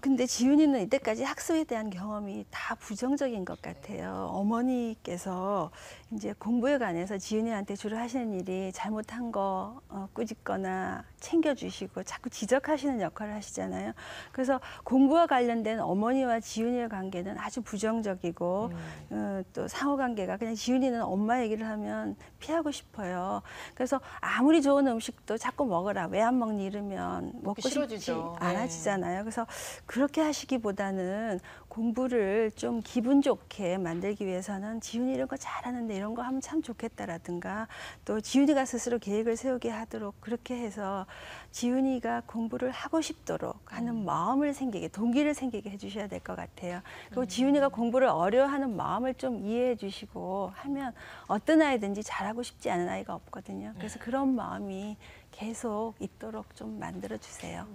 근데 지윤이는 이때까지 학습에 대한 경험이 다 부정적인 것 같아요. 어머니께서 이제 공부에 관해서 지윤이한테 주로 하시는 일이 잘못한 거 어, 꾸짖거나 챙겨주시고 자꾸 지적하시는 역할을 하시잖아요. 그래서 공부와 관련된 어머니와 지윤이의 관계는 아주 부정적이고 음. 어, 또 상호관계가 그냥 지윤이는 엄마 얘기를 하면 피하고 싶어요. 그래서 아무리 좋은 음식도 자꾸 먹어라 왜 안 먹니 이러면 먹고 싶지 네. 않아지잖아요. 그래서 그렇게 하시기보다는 공부를 좀 기분 좋게 만들기 위해서는 지훈이 이런 거 잘하는데 이런 거 하면 참 좋겠다라든가 또 지훈이가 스스로 계획을 세우게 하도록 그렇게 해서 지훈이가 공부를 하고 싶도록 하는 음. 마음을 생기게 동기를 생기게 해주셔야 될 것 같아요. 그리고 음. 지훈이가 공부를 어려워하는 마음을 좀 이해해 주시고 하면 어떤 아이든지 잘하고 싶지 않은 아이가 없거든요. 그래서 네. 그런 마음이 계속 있도록 좀 만들어 주세요.